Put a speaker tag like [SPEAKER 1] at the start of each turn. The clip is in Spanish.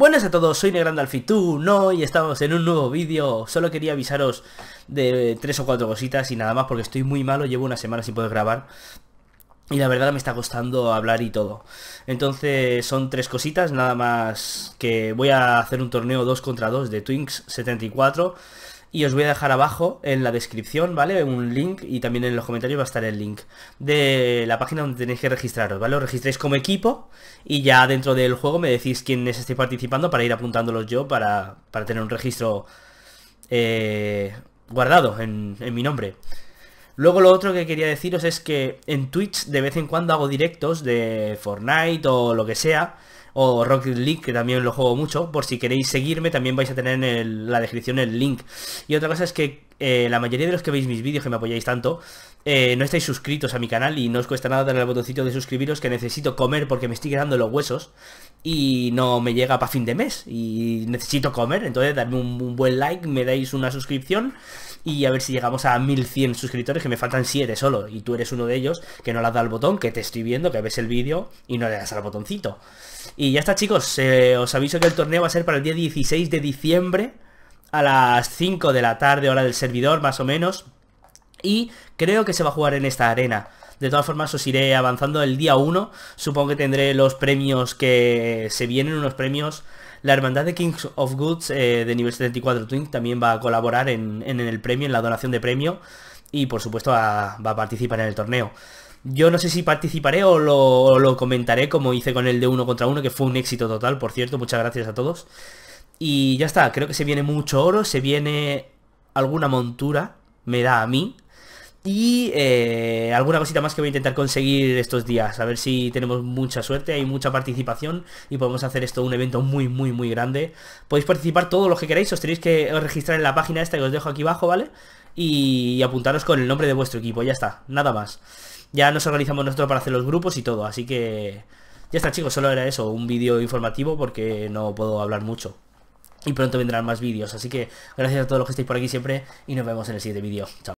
[SPEAKER 1] Buenas a todos, soy Negrando tú no, y estamos en un nuevo vídeo Solo quería avisaros de tres o cuatro cositas y nada más porque estoy muy malo, llevo una semana sin poder grabar Y la verdad me está costando hablar y todo Entonces son tres cositas, nada más que voy a hacer un torneo 2 contra 2 de Twinks 74 y os voy a dejar abajo en la descripción, ¿vale? Un link y también en los comentarios va a estar el link de la página donde tenéis que registraros, ¿vale? Os registréis como equipo y ya dentro del juego me decís quiénes estáis participando para ir apuntándolos yo para, tener un registro eh, guardado en, en mi nombre. Luego lo otro que quería deciros es que en Twitch de vez en cuando hago directos de Fortnite o lo que sea, o Rocket League, que también lo juego mucho, por si queréis seguirme también vais a tener en la descripción el link. Y otra cosa es que eh, la mayoría de los que veis mis vídeos, que me apoyáis tanto, eh, no estáis suscritos a mi canal y no os cuesta nada darle el botoncito de suscribiros que necesito comer porque me estoy quedando los huesos y no me llega para fin de mes y necesito comer, entonces dadme un buen like, me dais una suscripción y a ver si llegamos a 1100 suscriptores, que me faltan 7 solo, y tú eres uno de ellos que no le has dado al botón, que te estoy viendo, que ves el vídeo y no le das al botoncito. Y ya está chicos, eh, os aviso que el torneo va a ser para el día 16 de diciembre a las 5 de la tarde, hora del servidor más o menos, y creo que se va a jugar en esta arena. De todas formas os iré avanzando el día 1, supongo que tendré los premios que se vienen, unos premios la hermandad de Kings of Goods eh, de nivel 74 Twin también va a colaborar en, el premio, en la donación de premio. Y por supuesto va a participar en el torneo. Yo no sé si participaré o lo, o lo, comentaré como hice con el de uno contra uno, que fue un éxito total, por cierto. Muchas gracias a todos. Y ya está, creo que se viene mucho oro, se viene alguna montura, me da a mí. Y eh, alguna cosita más que voy a intentar conseguir estos días. A ver si tenemos mucha suerte, hay mucha participación y podemos hacer esto un evento muy, muy, muy grande. Podéis participar todos los que queráis, os tenéis que registrar en la página esta que os dejo aquí abajo, ¿vale? Y, y apuntaros con el nombre de vuestro equipo, ya está, nada más. Ya nos organizamos nosotros para hacer los grupos y todo, así que... Ya está chicos, solo era eso, un vídeo informativo porque no puedo hablar mucho. Y pronto vendrán más vídeos, así que gracias a todos los que estáis por aquí siempre y nos vemos en el siguiente vídeo. Chao.